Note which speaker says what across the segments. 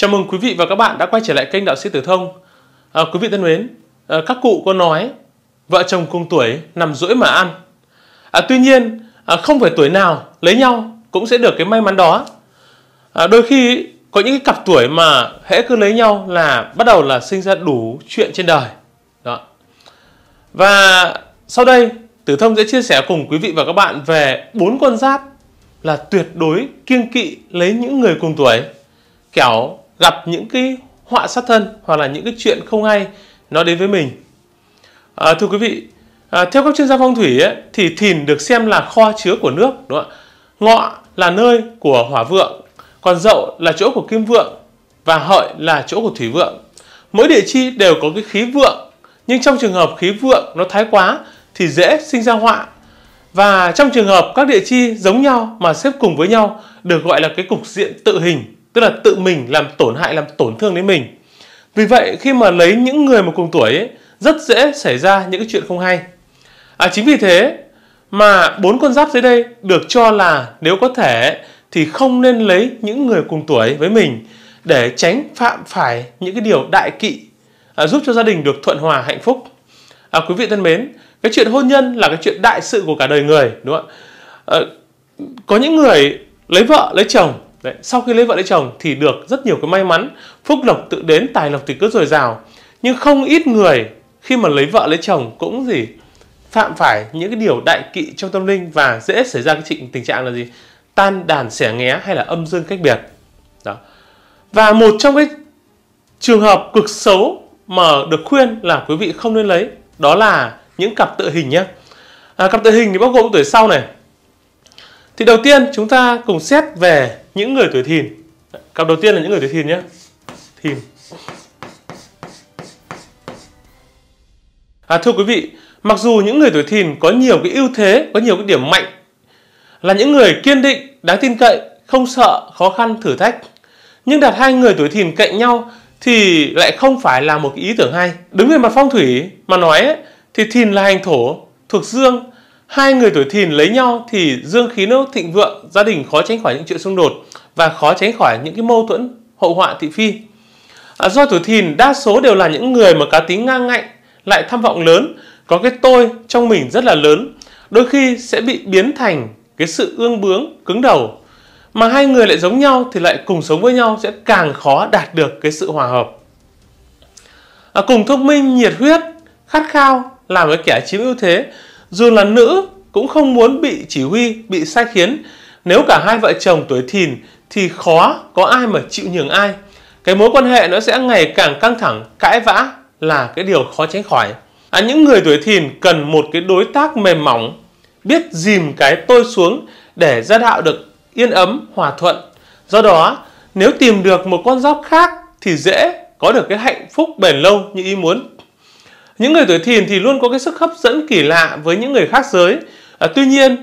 Speaker 1: Chào mừng quý vị và các bạn đã quay trở lại kênh Đạo sĩ Tử Thông. À, quý vị thân mến, à, các cụ có nói vợ chồng cùng tuổi nằm rỗi mà ăn. À, tuy nhiên, à, không phải tuổi nào lấy nhau cũng sẽ được cái may mắn đó. À, đôi khi có những cái cặp tuổi mà hễ cứ lấy nhau là bắt đầu là sinh ra đủ chuyện trên đời. Đó. Và sau đây, Tử Thông sẽ chia sẻ cùng quý vị và các bạn về bốn con giáp là tuyệt đối kiêng kỵ lấy những người cùng tuổi kẻo gặp những cái họa sát thân hoặc là những cái chuyện không hay nó đến với mình. À, thưa quý vị, à, theo các chuyên gia phong thủy ấy, thì thìn được xem là kho chứa của nước, đúng không ạ? Ngọ là nơi của hỏa vượng, còn dậu là chỗ của kim vượng và hợi là chỗ của thủy vượng. Mỗi địa chi đều có cái khí vượng, nhưng trong trường hợp khí vượng nó thái quá thì dễ sinh ra họa. Và trong trường hợp các địa chi giống nhau mà xếp cùng với nhau được gọi là cái cục diện tự hình tức là tự mình làm tổn hại làm tổn thương đến mình vì vậy khi mà lấy những người mà cùng tuổi ấy, rất dễ xảy ra những cái chuyện không hay à, chính vì thế mà bốn con giáp dưới đây được cho là nếu có thể thì không nên lấy những người cùng tuổi với mình để tránh phạm phải những cái điều đại kỵ à, giúp cho gia đình được thuận hòa hạnh phúc à, quý vị thân mến cái chuyện hôn nhân là cái chuyện đại sự của cả đời người đúng không ạ à, có những người lấy vợ lấy chồng Đấy, sau khi lấy vợ lấy chồng thì được rất nhiều cái may mắn, phúc lộc tự đến, tài lộc thì cứ dồi dào. Nhưng không ít người khi mà lấy vợ lấy chồng cũng gì phạm phải những cái điều đại kỵ trong tâm linh và dễ xảy ra cái tình trạng là gì tan đàn xẻ nghé hay là âm dương cách biệt đó và một trong cái trường hợp cực xấu mà được khuyên là quý vị không nên lấy đó là những cặp tự hình nhé à, cặp tự hình thì bao gồm tuổi sau này thì đầu tiên chúng ta cùng xét về những người tuổi thìn. Cặp đầu tiên là những người tuổi thìn nhé. Thìn. À, thưa quý vị, mặc dù những người tuổi thìn có nhiều cái ưu thế, có nhiều cái điểm mạnh là những người kiên định, đáng tin cậy, không sợ khó khăn thử thách. Nhưng đặt hai người tuổi thìn cạnh nhau thì lại không phải là một cái ý tưởng hay. Đứng về mặt phong thủy mà nói ấy, thì thìn là hành thổ, thuộc dương Hai người tuổi thìn lấy nhau thì dương khí nó thịnh vượng, gia đình khó tránh khỏi những chuyện xung đột và khó tránh khỏi những cái mâu thuẫn hậu họa thị phi. À, do tuổi thìn đa số đều là những người mà cá tính ngang ngạnh, lại tham vọng lớn, có cái tôi trong mình rất là lớn, đôi khi sẽ bị biến thành cái sự ương bướng, cứng đầu. Mà hai người lại giống nhau thì lại cùng sống với nhau sẽ càng khó đạt được cái sự hòa hợp. À, cùng thông minh, nhiệt huyết, khát khao, làm với kẻ chiếm ưu thế dù là nữ cũng không muốn bị chỉ huy, bị sai khiến. Nếu cả hai vợ chồng tuổi thìn thì khó có ai mà chịu nhường ai. Cái mối quan hệ nó sẽ ngày càng căng thẳng, cãi vã là cái điều khó tránh khỏi. À, những người tuổi thìn cần một cái đối tác mềm mỏng, biết dìm cái tôi xuống để gia đạo được yên ấm, hòa thuận. Do đó, nếu tìm được một con giáp khác thì dễ có được cái hạnh phúc bền lâu như ý muốn những người tuổi thìn thì luôn có cái sức hấp dẫn kỳ lạ với những người khác giới à, tuy nhiên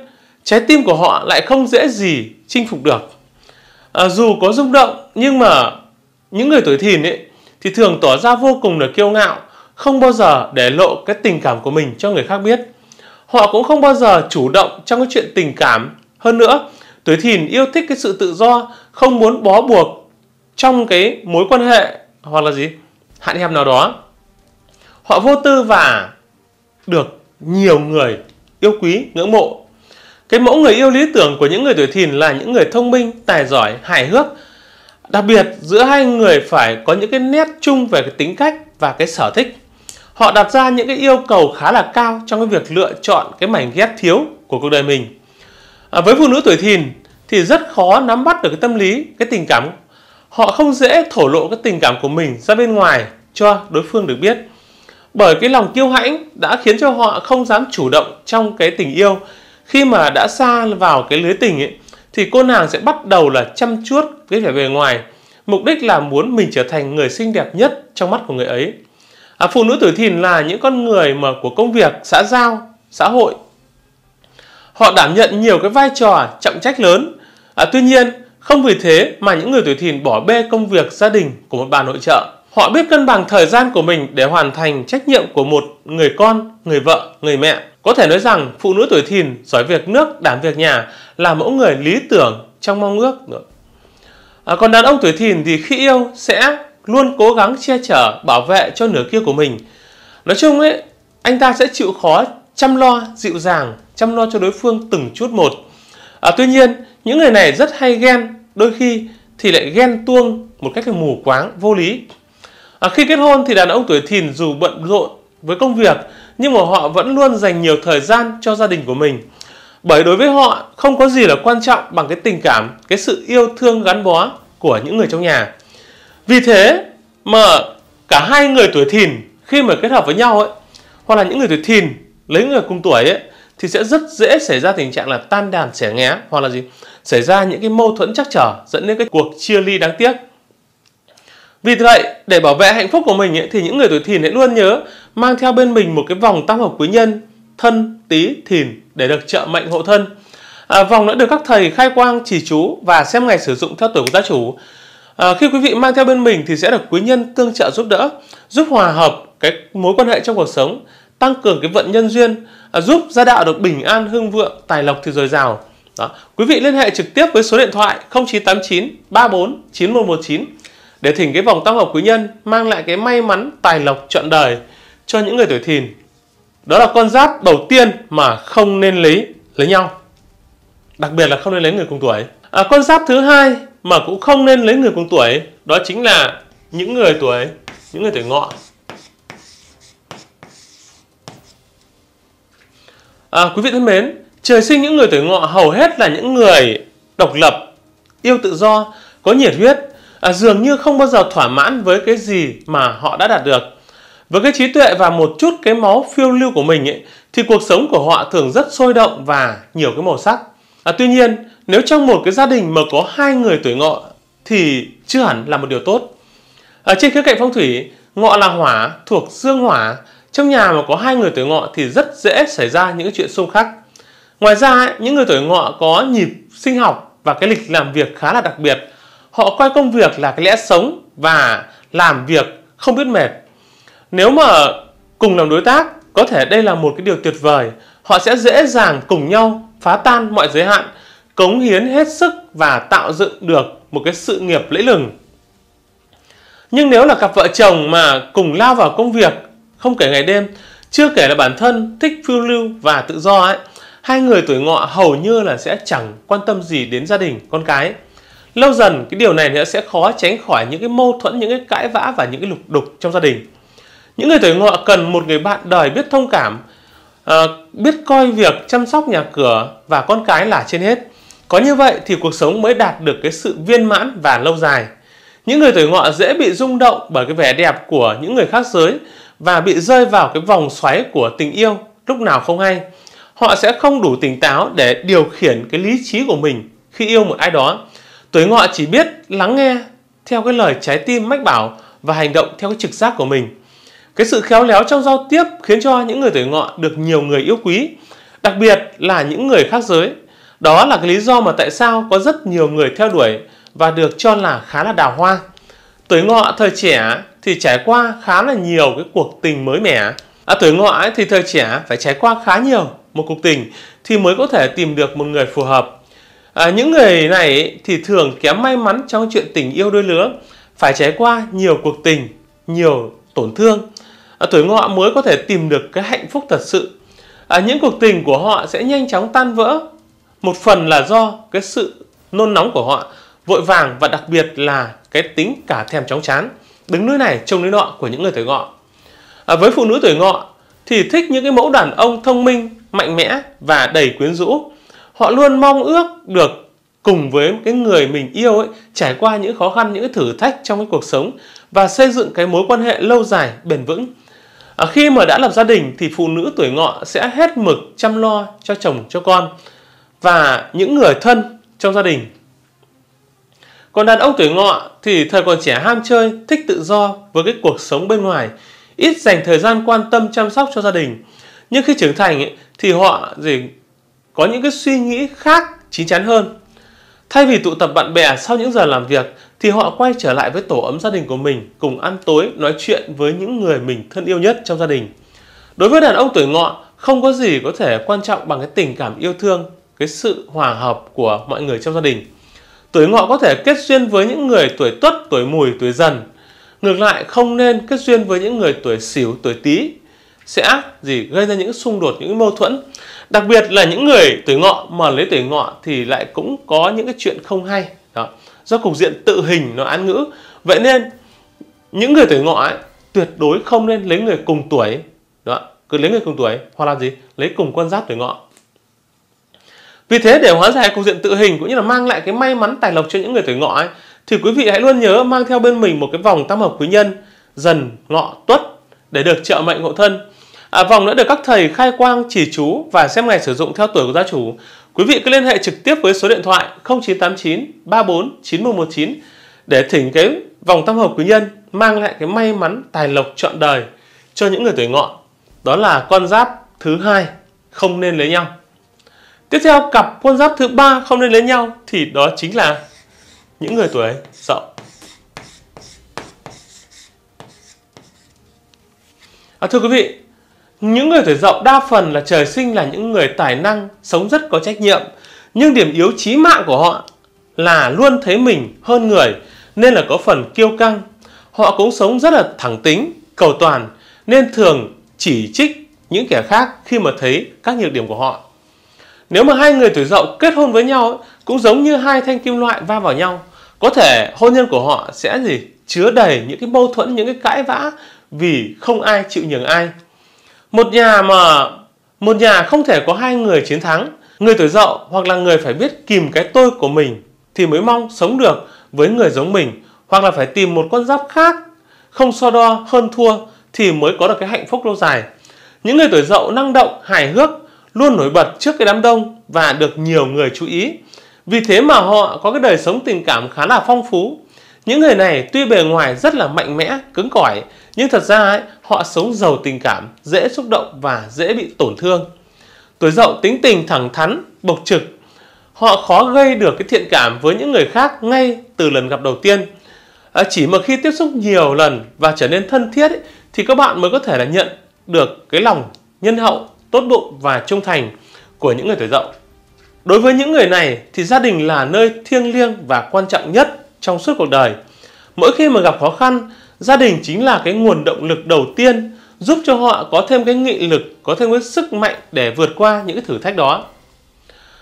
Speaker 1: trái tim của họ lại không dễ gì chinh phục được à, dù có rung động nhưng mà những người tuổi thìn ấy thì thường tỏ ra vô cùng là kiêu ngạo không bao giờ để lộ cái tình cảm của mình cho người khác biết họ cũng không bao giờ chủ động trong cái chuyện tình cảm hơn nữa tuổi thìn yêu thích cái sự tự do không muốn bó buộc trong cái mối quan hệ hoặc là gì hạn hẹp nào đó họ vô tư và được nhiều người yêu quý ngưỡng mộ cái mẫu người yêu lý tưởng của những người tuổi thìn là những người thông minh tài giỏi hài hước đặc biệt giữa hai người phải có những cái nét chung về cái tính cách và cái sở thích họ đặt ra những cái yêu cầu khá là cao trong cái việc lựa chọn cái mảnh ghép thiếu của cuộc đời mình à, với phụ nữ tuổi thìn thì rất khó nắm bắt được cái tâm lý cái tình cảm họ không dễ thổ lộ cái tình cảm của mình ra bên ngoài cho đối phương được biết bởi cái lòng kiêu hãnh đã khiến cho họ không dám chủ động trong cái tình yêu khi mà đã xa vào cái lưới tình ấy thì cô nàng sẽ bắt đầu là chăm chút cái vẻ bề ngoài mục đích là muốn mình trở thành người xinh đẹp nhất trong mắt của người ấy à, phụ nữ tuổi thìn là những con người mà của công việc xã giao xã hội họ đảm nhận nhiều cái vai trò trọng trách lớn à, tuy nhiên không vì thế mà những người tuổi thìn bỏ bê công việc gia đình của một bà nội trợ Họ biết cân bằng thời gian của mình để hoàn thành trách nhiệm của một người con, người vợ, người mẹ. Có thể nói rằng phụ nữ tuổi thìn giỏi việc nước, đảm việc nhà là mẫu người lý tưởng trong mong ước. À, còn đàn ông tuổi thìn thì khi yêu sẽ luôn cố gắng che chở, bảo vệ cho nửa kia của mình. Nói chung ấy, anh ta sẽ chịu khó chăm lo, dịu dàng, chăm lo cho đối phương từng chút một. À, tuy nhiên, những người này rất hay ghen, đôi khi thì lại ghen tuông một cách mù quáng, vô lý. À, khi kết hôn thì đàn ông tuổi thìn dù bận rộn với công việc nhưng mà họ vẫn luôn dành nhiều thời gian cho gia đình của mình. Bởi đối với họ không có gì là quan trọng bằng cái tình cảm, cái sự yêu thương gắn bó của những người trong nhà. Vì thế mà cả hai người tuổi thìn khi mà kết hợp với nhau ấy hoặc là những người tuổi thìn lấy người cùng tuổi ấy thì sẽ rất dễ xảy ra tình trạng là tan đàn xẻ nghé hoặc là gì xảy ra những cái mâu thuẫn chắc trở dẫn đến cái cuộc chia ly đáng tiếc vì vậy, để bảo vệ hạnh phúc của mình ấy, thì những người tuổi thìn hãy luôn nhớ mang theo bên mình một cái vòng tam hợp quý nhân thân, tí, thìn để được trợ mệnh hộ thân. À, vòng đã được các thầy khai quang chỉ chú và xem ngày sử dụng theo tuổi của gia chủ. À, khi quý vị mang theo bên mình thì sẽ được quý nhân tương trợ giúp đỡ, giúp hòa hợp cái mối quan hệ trong cuộc sống, tăng cường cái vận nhân duyên, à, giúp gia đạo được bình an hưng vượng, tài lộc thì dồi dào. Đó. Quý vị liên hệ trực tiếp với số điện thoại 0989 34 9119 để thỉnh cái vòng tam hợp quý nhân mang lại cái may mắn tài lộc trọn đời cho những người tuổi thìn đó là con giáp đầu tiên mà không nên lấy lấy nhau đặc biệt là không nên lấy người cùng tuổi à, con giáp thứ hai mà cũng không nên lấy người cùng tuổi đó chính là những người tuổi những người tuổi ngọ à, quý vị thân mến trời sinh những người tuổi ngọ hầu hết là những người độc lập yêu tự do có nhiệt huyết à, dường như không bao giờ thỏa mãn với cái gì mà họ đã đạt được với cái trí tuệ và một chút cái máu phiêu lưu của mình ấy, thì cuộc sống của họ thường rất sôi động và nhiều cái màu sắc à, tuy nhiên nếu trong một cái gia đình mà có hai người tuổi ngọ thì chưa hẳn là một điều tốt ở à, trên khía cạnh phong thủy ngọ là hỏa thuộc dương hỏa trong nhà mà có hai người tuổi ngọ thì rất dễ xảy ra những chuyện xung khắc ngoài ra những người tuổi ngọ có nhịp sinh học và cái lịch làm việc khá là đặc biệt họ coi công việc là cái lẽ sống và làm việc không biết mệt nếu mà cùng làm đối tác có thể đây là một cái điều tuyệt vời họ sẽ dễ dàng cùng nhau phá tan mọi giới hạn cống hiến hết sức và tạo dựng được một cái sự nghiệp lẫy lừng nhưng nếu là cặp vợ chồng mà cùng lao vào công việc không kể ngày đêm chưa kể là bản thân thích phiêu lưu và tự do ấy hai người tuổi ngọ hầu như là sẽ chẳng quan tâm gì đến gia đình con cái lâu dần cái điều này thì sẽ khó tránh khỏi những cái mâu thuẫn những cái cãi vã và những cái lục đục trong gia đình những người tuổi ngọ cần một người bạn đời biết thông cảm ờ, biết coi việc chăm sóc nhà cửa và con cái là trên hết có như vậy thì cuộc sống mới đạt được cái sự viên mãn và lâu dài những người tuổi ngọ dễ bị rung động bởi cái vẻ đẹp của những người khác giới và bị rơi vào cái vòng xoáy của tình yêu lúc nào không hay họ sẽ không đủ tỉnh táo để điều khiển cái lý trí của mình khi yêu một ai đó Tuổi ngọ chỉ biết lắng nghe theo cái lời trái tim mách bảo và hành động theo cái trực giác của mình. Cái sự khéo léo trong giao tiếp khiến cho những người tuổi ngọ được nhiều người yêu quý, đặc biệt là những người khác giới. Đó là cái lý do mà tại sao có rất nhiều người theo đuổi và được cho là khá là đào hoa. Tuổi ngọ thời trẻ thì trải qua khá là nhiều cái cuộc tình mới mẻ. À, tuổi ngọ thì thời trẻ phải trải qua khá nhiều một cuộc tình thì mới có thể tìm được một người phù hợp à, những người này thì thường kém may mắn trong chuyện tình yêu đôi lứa phải trải qua nhiều cuộc tình nhiều tổn thương à, tuổi ngọ mới có thể tìm được cái hạnh phúc thật sự à, những cuộc tình của họ sẽ nhanh chóng tan vỡ một phần là do cái sự nôn nóng của họ vội vàng và đặc biệt là cái tính cả thèm chóng chán đứng nơi này trông nơi nọ của những người tuổi ngọ à, với phụ nữ tuổi ngọ thì thích những cái mẫu đàn ông thông minh mạnh mẽ và đầy quyến rũ họ luôn mong ước được cùng với cái người mình yêu ấy trải qua những khó khăn những thử thách trong cái cuộc sống và xây dựng cái mối quan hệ lâu dài bền vững à, khi mà đã lập gia đình thì phụ nữ tuổi ngọ sẽ hết mực chăm lo cho chồng cho con và những người thân trong gia đình còn đàn ông tuổi ngọ thì thời còn trẻ ham chơi thích tự do với cái cuộc sống bên ngoài ít dành thời gian quan tâm chăm sóc cho gia đình nhưng khi trưởng thành ấy, thì họ gì có những cái suy nghĩ khác chín chắn hơn. Thay vì tụ tập bạn bè sau những giờ làm việc thì họ quay trở lại với tổ ấm gia đình của mình cùng ăn tối, nói chuyện với những người mình thân yêu nhất trong gia đình. Đối với đàn ông tuổi ngọ, không có gì có thể quan trọng bằng cái tình cảm yêu thương, cái sự hòa hợp của mọi người trong gia đình. Tuổi ngọ có thể kết duyên với những người tuổi tuất, tuổi mùi, tuổi dần. Ngược lại không nên kết duyên với những người tuổi xỉu, tuổi tý sẽ gì gây ra những xung đột những mâu thuẫn đặc biệt là những người tuổi ngọ mà lấy tuổi ngọ thì lại cũng có những cái chuyện không hay đó do cục diện tự hình nó án ngữ vậy nên những người tuổi ngọ ấy, tuyệt đối không nên lấy người cùng tuổi đó cứ lấy người cùng tuổi hoặc là gì lấy cùng con giáp tuổi ngọ vì thế để hóa giải cục diện tự hình cũng như là mang lại cái may mắn tài lộc cho những người tuổi ngọ ấy, thì quý vị hãy luôn nhớ mang theo bên mình một cái vòng tam hợp quý nhân dần ngọ tuất để được trợ mệnh hộ thân. À, vòng đã được các thầy khai quang chỉ chú và xem ngày sử dụng theo tuổi của gia chủ. Quý vị cứ liên hệ trực tiếp với số điện thoại 0989 34 9119 để thỉnh cái vòng tam hợp quý nhân mang lại cái may mắn tài lộc trọn đời cho những người tuổi ngọ. Đó là con giáp thứ hai không nên lấy nhau. Tiếp theo cặp con giáp thứ ba không nên lấy nhau thì đó chính là những người tuổi dậu. À, thưa quý vị, những người tuổi dậu đa phần là trời sinh là những người tài năng, sống rất có trách nhiệm. Nhưng điểm yếu chí mạng của họ là luôn thấy mình hơn người nên là có phần kiêu căng. Họ cũng sống rất là thẳng tính, cầu toàn nên thường chỉ trích những kẻ khác khi mà thấy các nhược điểm của họ. Nếu mà hai người tuổi dậu kết hôn với nhau cũng giống như hai thanh kim loại va vào nhau, có thể hôn nhân của họ sẽ gì chứa đầy những cái mâu thuẫn, những cái cãi vã vì không ai chịu nhường ai. Một nhà mà một nhà không thể có hai người chiến thắng, người tuổi dậu hoặc là người phải biết kìm cái tôi của mình thì mới mong sống được với người giống mình, hoặc là phải tìm một con giáp khác không so đo hơn thua thì mới có được cái hạnh phúc lâu dài. Những người tuổi dậu năng động, hài hước, luôn nổi bật trước cái đám đông và được nhiều người chú ý. Vì thế mà họ có cái đời sống tình cảm khá là phong phú, những người này tuy bề ngoài rất là mạnh mẽ, cứng cỏi, nhưng thật ra ấy, họ sống giàu tình cảm, dễ xúc động và dễ bị tổn thương. Tuổi dậu tính tình thẳng thắn, bộc trực. Họ khó gây được cái thiện cảm với những người khác ngay từ lần gặp đầu tiên. À, chỉ mà khi tiếp xúc nhiều lần và trở nên thân thiết ấy, thì các bạn mới có thể là nhận được cái lòng nhân hậu, tốt bụng và trung thành của những người tuổi dậu. Đối với những người này thì gia đình là nơi thiêng liêng và quan trọng nhất trong suốt cuộc đời. Mỗi khi mà gặp khó khăn, gia đình chính là cái nguồn động lực đầu tiên giúp cho họ có thêm cái nghị lực, có thêm cái sức mạnh để vượt qua những thử thách đó.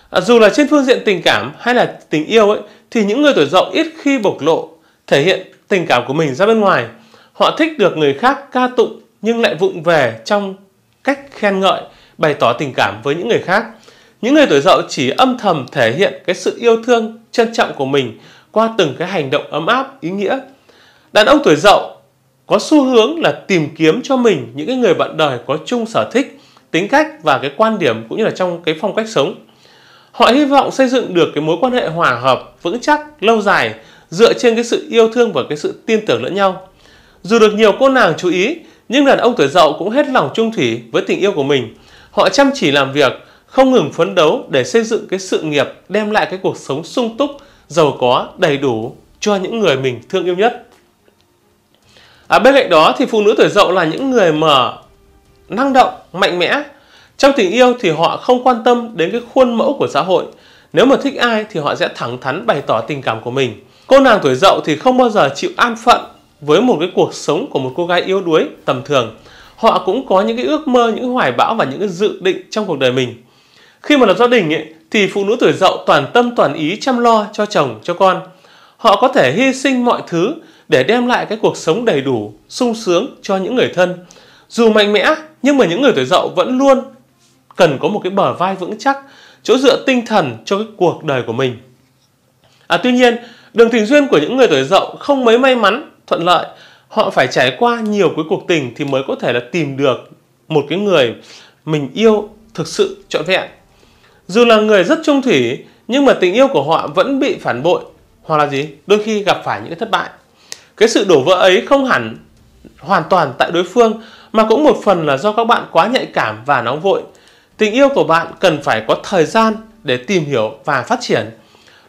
Speaker 1: À, dù là trên phương diện tình cảm hay là tình yêu ấy, thì những người tuổi dậu ít khi bộc lộ, thể hiện tình cảm của mình ra bên ngoài. Họ thích được người khác ca tụng nhưng lại vụng về trong cách khen ngợi, bày tỏ tình cảm với những người khác. Những người tuổi dậu chỉ âm thầm thể hiện cái sự yêu thương, trân trọng của mình qua từng cái hành động ấm áp ý nghĩa đàn ông tuổi dậu có xu hướng là tìm kiếm cho mình những cái người bạn đời có chung sở thích tính cách và cái quan điểm cũng như là trong cái phong cách sống họ hy vọng xây dựng được cái mối quan hệ hòa hợp vững chắc lâu dài dựa trên cái sự yêu thương và cái sự tin tưởng lẫn nhau dù được nhiều cô nàng chú ý nhưng đàn ông tuổi dậu cũng hết lòng trung thủy với tình yêu của mình họ chăm chỉ làm việc không ngừng phấn đấu để xây dựng cái sự nghiệp đem lại cái cuộc sống sung túc giàu có, đầy đủ cho những người mình thương yêu nhất. À, bên cạnh đó thì phụ nữ tuổi dậu là những người mà năng động, mạnh mẽ. Trong tình yêu thì họ không quan tâm đến cái khuôn mẫu của xã hội. Nếu mà thích ai thì họ sẽ thẳng thắn bày tỏ tình cảm của mình. Cô nàng tuổi dậu thì không bao giờ chịu an phận với một cái cuộc sống của một cô gái yếu đuối tầm thường. Họ cũng có những cái ước mơ, những hoài bão và những cái dự định trong cuộc đời mình. Khi mà lập gia đình ấy, thì phụ nữ tuổi dậu toàn tâm toàn ý chăm lo cho chồng, cho con. Họ có thể hy sinh mọi thứ để đem lại cái cuộc sống đầy đủ, sung sướng cho những người thân. Dù mạnh mẽ, nhưng mà những người tuổi dậu vẫn luôn cần có một cái bờ vai vững chắc, chỗ dựa tinh thần cho cái cuộc đời của mình. À, tuy nhiên, đường tình duyên của những người tuổi dậu không mấy may mắn, thuận lợi. Họ phải trải qua nhiều cái cuộc tình thì mới có thể là tìm được một cái người mình yêu thực sự trọn vẹn dù là người rất trung thủy, nhưng mà tình yêu của họ vẫn bị phản bội, hoặc là gì? Đôi khi gặp phải những cái thất bại. Cái sự đổ vỡ ấy không hẳn hoàn toàn tại đối phương, mà cũng một phần là do các bạn quá nhạy cảm và nóng vội. Tình yêu của bạn cần phải có thời gian để tìm hiểu và phát triển.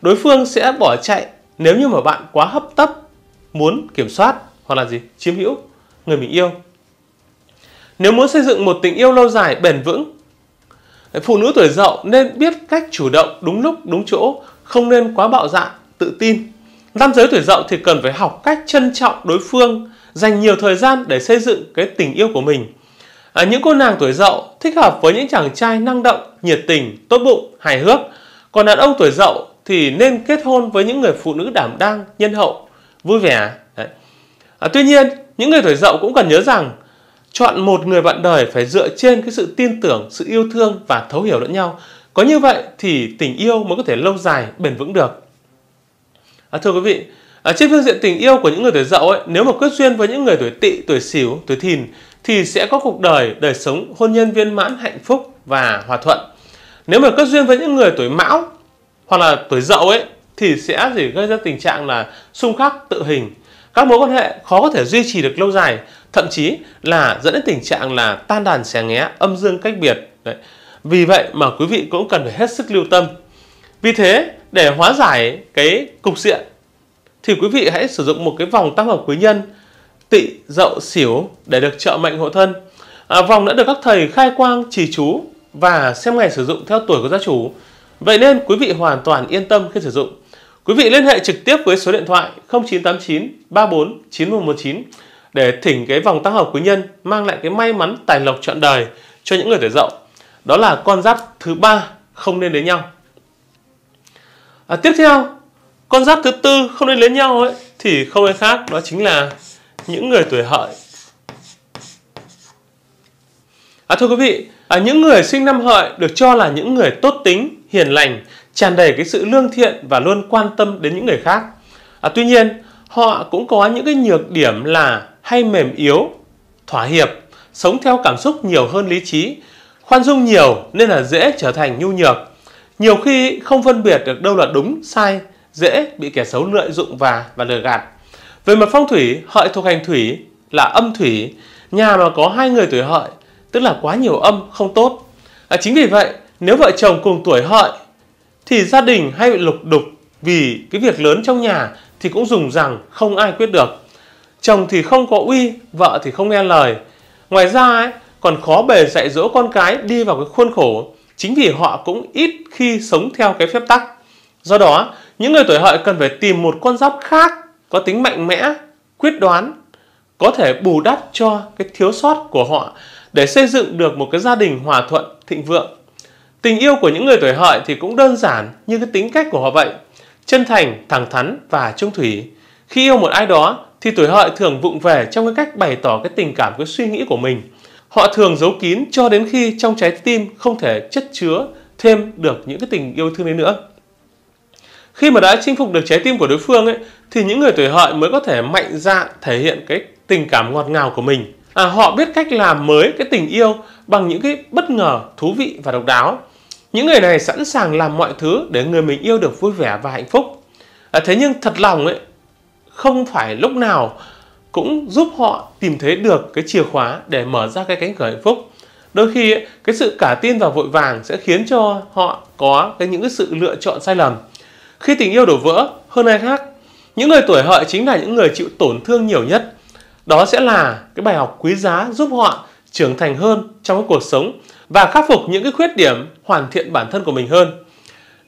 Speaker 1: Đối phương sẽ bỏ chạy nếu như mà bạn quá hấp tấp, muốn kiểm soát hoặc là gì? Chiếm hữu người mình yêu. Nếu muốn xây dựng một tình yêu lâu dài bền vững phụ nữ tuổi dậu nên biết cách chủ động đúng lúc đúng chỗ không nên quá bạo dạn tự tin nam giới tuổi dậu thì cần phải học cách trân trọng đối phương dành nhiều thời gian để xây dựng cái tình yêu của mình à, những cô nàng tuổi dậu thích hợp với những chàng trai năng động nhiệt tình tốt bụng hài hước còn đàn ông tuổi dậu thì nên kết hôn với những người phụ nữ đảm đang nhân hậu vui vẻ Đấy. À, tuy nhiên những người tuổi dậu cũng cần nhớ rằng chọn một người bạn đời phải dựa trên cái sự tin tưởng sự yêu thương và thấu hiểu lẫn nhau có như vậy thì tình yêu mới có thể lâu dài bền vững được à, thưa quý vị à, trên phương diện tình yêu của những người tuổi dậu ấy nếu mà kết duyên với những người tuổi tỵ tuổi sửu tuổi thìn thì sẽ có cuộc đời đời sống hôn nhân viên mãn hạnh phúc và hòa thuận nếu mà kết duyên với những người tuổi mão hoặc là tuổi dậu ấy thì sẽ gì gây ra tình trạng là xung khắc tự hình các mối quan hệ khó có thể duy trì được lâu dài thậm chí là dẫn đến tình trạng là tan đàn xẻ nghé âm dương cách biệt Đấy. vì vậy mà quý vị cũng cần phải hết sức lưu tâm vì thế để hóa giải cái cục diện thì quý vị hãy sử dụng một cái vòng tăng hợp quý nhân tị dậu xỉu để được trợ mệnh hộ thân à, vòng đã được các thầy khai quang trì chú và xem ngày sử dụng theo tuổi của gia chủ vậy nên quý vị hoàn toàn yên tâm khi sử dụng Quý vị liên hệ trực tiếp với số điện thoại 0989 34 9119 để thỉnh cái vòng tác hợp quý nhân mang lại cái may mắn tài lộc trọn đời cho những người tuổi dậu. Đó là con giáp thứ ba không nên đến nhau. À, tiếp theo, con giáp thứ tư không nên đến nhau ấy thì không ai khác đó chính là những người tuổi hợi. À, thưa quý vị, à, những người sinh năm hợi được cho là những người tốt tính, hiền lành, tràn đầy cái sự lương thiện và luôn quan tâm đến những người khác. À, tuy nhiên, họ cũng có những cái nhược điểm là hay mềm yếu, thỏa hiệp, sống theo cảm xúc nhiều hơn lý trí, khoan dung nhiều nên là dễ trở thành nhu nhược. Nhiều khi không phân biệt được đâu là đúng, sai, dễ bị kẻ xấu lợi dụng và và lừa gạt. Về mặt phong thủy, hợi thuộc hành thủy là âm thủy, nhà mà có hai người tuổi hợi, tức là quá nhiều âm không tốt. À, chính vì vậy, nếu vợ chồng cùng tuổi hợi thì gia đình hay bị lục đục vì cái việc lớn trong nhà thì cũng dùng rằng không ai quyết được. Chồng thì không có uy, vợ thì không nghe lời. Ngoài ra ấy, còn khó bề dạy dỗ con cái đi vào cái khuôn khổ chính vì họ cũng ít khi sống theo cái phép tắc. Do đó, những người tuổi hợi cần phải tìm một con giáp khác có tính mạnh mẽ, quyết đoán, có thể bù đắp cho cái thiếu sót của họ để xây dựng được một cái gia đình hòa thuận, thịnh vượng. Tình yêu của những người tuổi hợi thì cũng đơn giản như cái tính cách của họ vậy. Chân thành, thẳng thắn và trung thủy. Khi yêu một ai đó thì tuổi hợi thường vụng về trong cái cách bày tỏ cái tình cảm, cái suy nghĩ của mình. Họ thường giấu kín cho đến khi trong trái tim không thể chất chứa thêm được những cái tình yêu thương ấy nữa. Khi mà đã chinh phục được trái tim của đối phương ấy, thì những người tuổi hợi mới có thể mạnh dạn thể hiện cái tình cảm ngọt ngào của mình. À, họ biết cách làm mới cái tình yêu bằng những cái bất ngờ, thú vị và độc đáo. Những người này sẵn sàng làm mọi thứ để người mình yêu được vui vẻ và hạnh phúc. À, thế nhưng thật lòng ấy, không phải lúc nào cũng giúp họ tìm thấy được cái chìa khóa để mở ra cái cánh cửa hạnh phúc. Đôi khi ấy, cái sự cả tin và vội vàng sẽ khiến cho họ có cái những cái sự lựa chọn sai lầm. Khi tình yêu đổ vỡ, hơn ai khác, những người tuổi hợi chính là những người chịu tổn thương nhiều nhất. Đó sẽ là cái bài học quý giá giúp họ trưởng thành hơn trong cái cuộc sống và khắc phục những cái khuyết điểm hoàn thiện bản thân của mình hơn.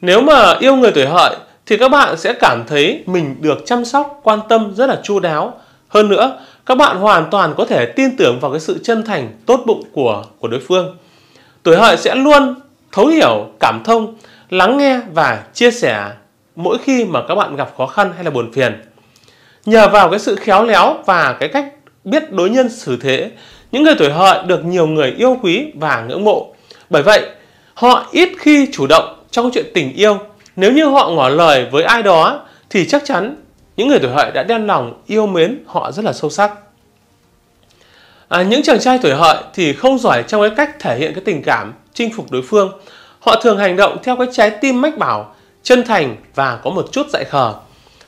Speaker 1: Nếu mà yêu người tuổi hợi thì các bạn sẽ cảm thấy mình được chăm sóc, quan tâm rất là chu đáo. Hơn nữa, các bạn hoàn toàn có thể tin tưởng vào cái sự chân thành, tốt bụng của của đối phương. Tuổi hợi sẽ luôn thấu hiểu, cảm thông, lắng nghe và chia sẻ mỗi khi mà các bạn gặp khó khăn hay là buồn phiền. Nhờ vào cái sự khéo léo và cái cách biết đối nhân xử thế những người tuổi hợi được nhiều người yêu quý và ngưỡng mộ. Bởi vậy, họ ít khi chủ động trong chuyện tình yêu. Nếu như họ ngỏ lời với ai đó thì chắc chắn những người tuổi hợi đã đen lòng yêu mến họ rất là sâu sắc. À, những chàng trai tuổi hợi thì không giỏi trong cái cách thể hiện cái tình cảm chinh phục đối phương. Họ thường hành động theo cái trái tim mách bảo, chân thành và có một chút dại khờ.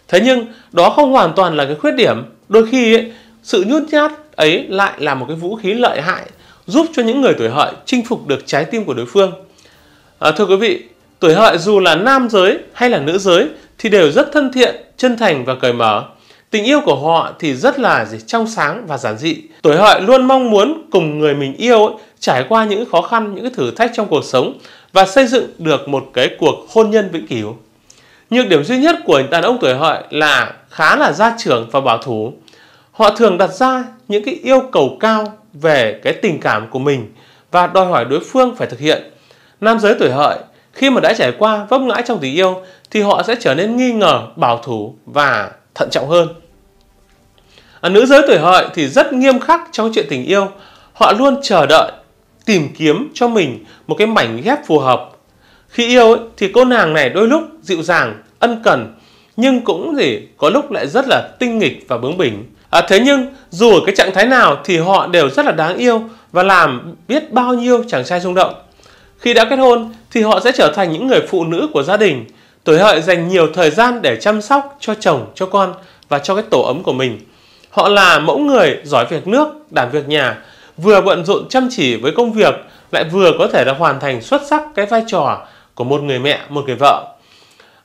Speaker 1: Thế nhưng đó không hoàn toàn là cái khuyết điểm. Đôi khi ấy, sự nhút nhát ấy lại là một cái vũ khí lợi hại giúp cho những người tuổi hợi chinh phục được trái tim của đối phương. À, thưa quý vị, tuổi hợi dù là nam giới hay là nữ giới thì đều rất thân thiện, chân thành và cởi mở. Tình yêu của họ thì rất là gì trong sáng và giản dị. Tuổi hợi luôn mong muốn cùng người mình yêu ấy, trải qua những khó khăn, những thử thách trong cuộc sống và xây dựng được một cái cuộc hôn nhân vĩnh cửu. Nhược điểm duy nhất của đàn ông tuổi hợi là khá là gia trưởng và bảo thủ họ thường đặt ra những cái yêu cầu cao về cái tình cảm của mình và đòi hỏi đối phương phải thực hiện nam giới tuổi hợi khi mà đã trải qua vấp ngã trong tình yêu thì họ sẽ trở nên nghi ngờ bảo thủ và thận trọng hơn à, nữ giới tuổi hợi thì rất nghiêm khắc trong chuyện tình yêu họ luôn chờ đợi tìm kiếm cho mình một cái mảnh ghép phù hợp khi yêu ấy, thì cô nàng này đôi lúc dịu dàng ân cần nhưng cũng gì có lúc lại rất là tinh nghịch và bướng bỉnh À, thế nhưng dù ở cái trạng thái nào thì họ đều rất là đáng yêu và làm biết bao nhiêu chàng trai rung động. Khi đã kết hôn thì họ sẽ trở thành những người phụ nữ của gia đình. Tuổi hợi dành nhiều thời gian để chăm sóc cho chồng, cho con và cho cái tổ ấm của mình. Họ là mẫu người giỏi việc nước, đảm việc nhà, vừa bận rộn chăm chỉ với công việc lại vừa có thể là hoàn thành xuất sắc cái vai trò của một người mẹ, một người vợ.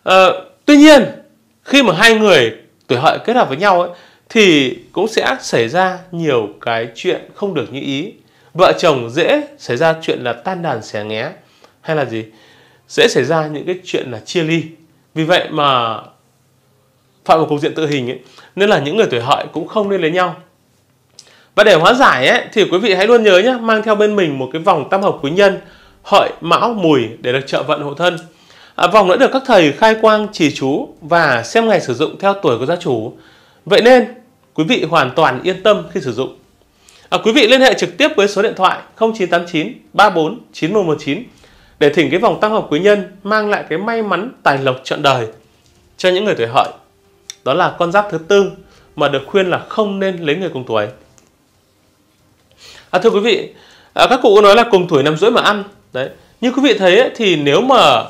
Speaker 1: À, tuy nhiên, khi mà hai người tuổi hợi kết hợp với nhau ấy, thì cũng sẽ xảy ra nhiều cái chuyện không được như ý vợ chồng dễ xảy ra chuyện là tan đàn xẻ nghé hay là gì dễ xảy ra những cái chuyện là chia ly vì vậy mà phạm vào cục diện tự hình ấy, nên là những người tuổi hợi cũng không nên lấy nhau và để hóa giải ấy, thì quý vị hãy luôn nhớ nhé mang theo bên mình một cái vòng tam hợp quý nhân hợi mão mùi để được trợ vận hộ thân à, vòng đã được các thầy khai quang trì chú và xem ngày sử dụng theo tuổi của gia chủ vậy nên Quý vị hoàn toàn yên tâm khi sử dụng. À, quý vị liên hệ trực tiếp với số điện thoại 0989 34 9119 để thỉnh cái vòng tăng hợp quý nhân mang lại cái may mắn tài lộc trọn đời cho những người tuổi hợi. Đó là con giáp thứ tư mà được khuyên là không nên lấy người cùng tuổi. À, thưa quý vị, à, các cụ nói là cùng tuổi năm rưỡi mà ăn. Đấy. Như quý vị thấy ấy, thì nếu mà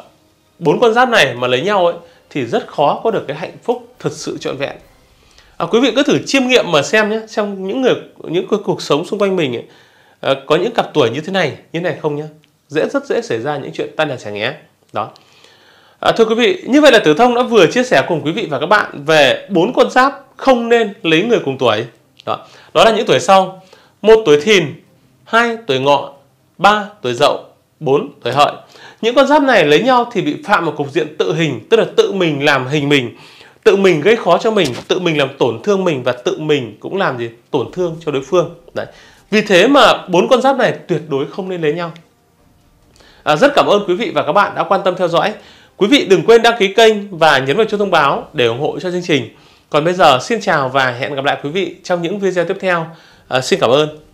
Speaker 1: bốn con giáp này mà lấy nhau ấy thì rất khó có được cái hạnh phúc thật sự trọn vẹn à, quý vị cứ thử chiêm nghiệm mà xem nhé xem những người những cuộc sống xung quanh mình ấy, à, có những cặp tuổi như thế này như thế này không nhé dễ rất dễ xảy ra những chuyện tan đàn chả nhé đó à, thưa quý vị như vậy là tử thông đã vừa chia sẻ cùng quý vị và các bạn về bốn con giáp không nên lấy người cùng tuổi đó đó là những tuổi sau một tuổi thìn hai tuổi ngọ ba tuổi dậu bốn Tuổi hợi Những con giáp này lấy nhau thì bị phạm một cục diện tự hình Tức là tự mình làm hình mình tự mình gây khó cho mình tự mình làm tổn thương mình và tự mình cũng làm gì tổn thương cho đối phương đấy vì thế mà bốn con giáp này tuyệt đối không nên lấy nhau à, rất cảm ơn quý vị và các bạn đã quan tâm theo dõi quý vị đừng quên đăng ký kênh và nhấn vào chuông thông báo để ủng hộ cho chương trình còn bây giờ xin chào và hẹn gặp lại quý vị trong những video tiếp theo à, xin cảm ơn